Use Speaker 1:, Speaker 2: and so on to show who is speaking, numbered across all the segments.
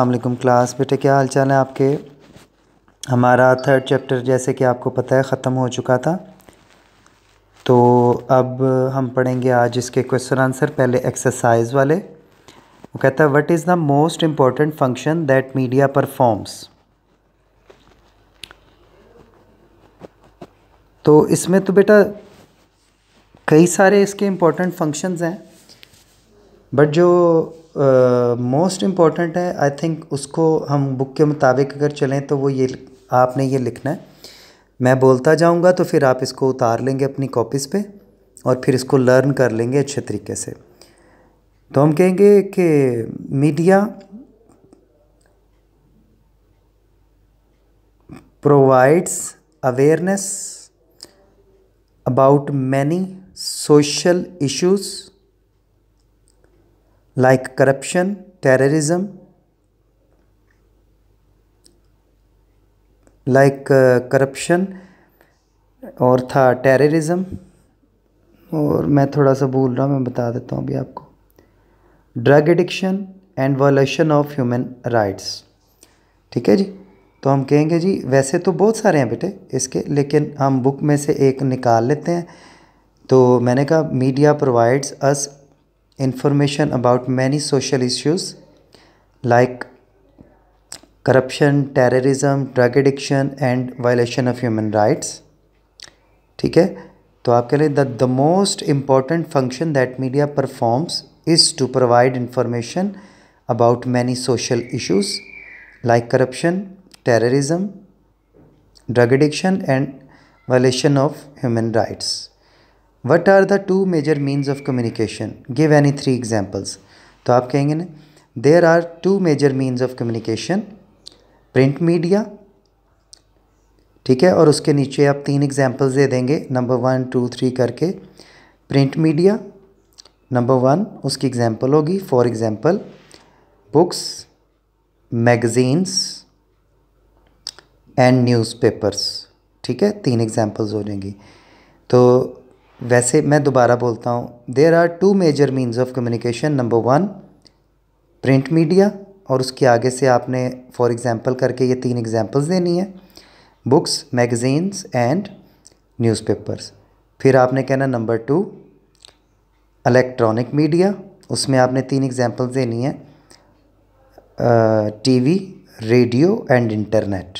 Speaker 1: अल्लाम क्लास बेटे क्या हाल चाल है आपके हमारा थर्ड चैप्टर जैसे कि आपको पता है ख़त्म हो चुका था तो अब हम पढ़ेंगे आज इसके क्वेश्चन आंसर पहले एक्सरसाइज वाले वो कहता है what is the most important function that media performs तो इसमें तो बेटा कई सारे इसके इम्पॉर्टेंट फंक्शंस हैं बट जो मोस्ट इम्पॉर्टेंट है आई थिंक उसको हम बुक के मुताबिक अगर चलें तो वो ये आपने ये लिखना है मैं बोलता जाऊँगा तो फिर आप इसको उतार लेंगे अपनी कॉपीज़ पे और फिर इसको लर्न कर लेंगे अच्छे तरीके से तो हम कहेंगे कि media provides awareness about many social issues like corruption, terrorism, like uh, corruption और था terrorism और मैं थोड़ा सा भूल रहा हूँ मैं बता देता हूँ अभी आपको drug addiction and violation of human rights ठीक है जी तो हम कहेंगे जी वैसे तो बहुत सारे हैं बेटे इसके लेकिन हम बुक में से एक निकाल लेते हैं तो मैंने कहा media provides us information about many social issues like corruption, terrorism, drug addiction and violation of human rights. ठीक है तो आपके लिए the, the most important function that media performs is to provide information about many social issues like corruption, terrorism, drug addiction and violation of human rights. What are the two major means of communication give any three examples तो आप कहेंगे ना there are two major means of communication print media ठीक है और उसके नीचे आप तीन एग्जाम्पल्स दे देंगे नंबर वन टू थ्री करके प्रिंट मीडिया नंबर वन उसकी एग्जाम्पल होगी for example books magazines and newspapers ठीक है तीन एग्जाम्पल्स हो जाएंगी तो वैसे मैं दोबारा बोलता हूँ there are two major means of communication number one print media और उसके आगे से आपने फॉर एग्ज़ाम्पल करके ये तीन एग्ज़ाम्पल्स देनी है बुक्स मैगज़ीन्स एंड न्यूज़पेपर्स फिर आपने कहना नंबर टू इलेक्ट्रॉनिक मीडिया उसमें आपने तीन एग्ज़ाम्पल्स देनी है TV radio and internet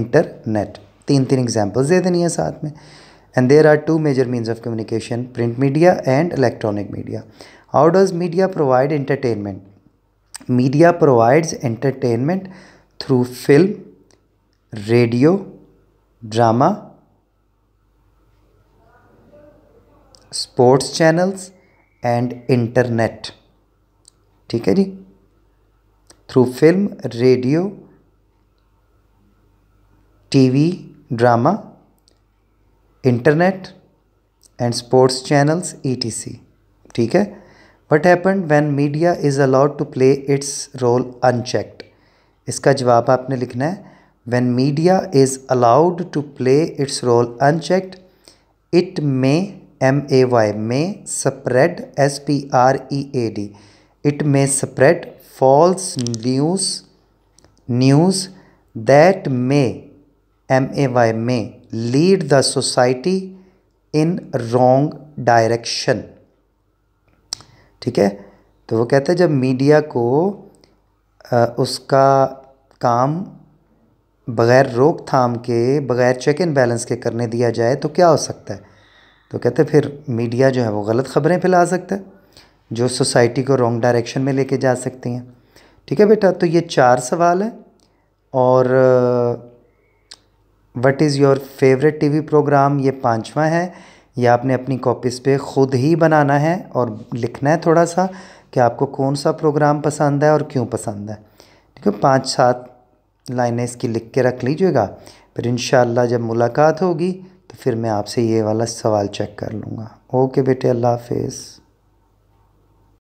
Speaker 1: internet तीन तीन एग्ज़ाम्पल्स दे देनी है साथ में And there are two major means of communication print media and electronic media. How does media provide entertainment? Media provides entertainment through film, radio, drama, sports channels, and internet. ठीक है जी Through film, radio, TV, drama. Internet and sports channels see ठीक है what happen when media is allowed to play its role unchecked इसका जवाब आपने लिखना है when media is allowed to play its role unchecked it may M A Y may spread S P R E A D it may spread false news news that may M A Y may lead the society in wrong direction ठीक है तो वो कहते हैं जब media को आ, उसका काम बगैर रोक थाम के बगैर चेक एंड बैलेंस के करने दिया जाए तो क्या हो सकता है तो कहते फिर मीडिया जो है वो गलत ख़बरें फैला सकता है जो सोसाइटी को रॉन्ग डायरेक्शन में लेके जा सकती हैं ठीक है बेटा तो ये चार सवाल हैं और what is your favourite TV programme ये पांचवा है ये आपने अपनी कॉपीज़ पे ख़ुद ही बनाना है और लिखना है थोड़ा सा कि आपको कौन सा प्रोग्राम पसंद है और क्यों पसंद है ठीक है पाँच सात लाइनें इसकी लिख के रख लीजिएगा फिर इन जब मुलाकात होगी तो फिर मैं आपसे ये वाला सवाल चेक कर लूँगा ओके बेटे अल्लाह हाफिज़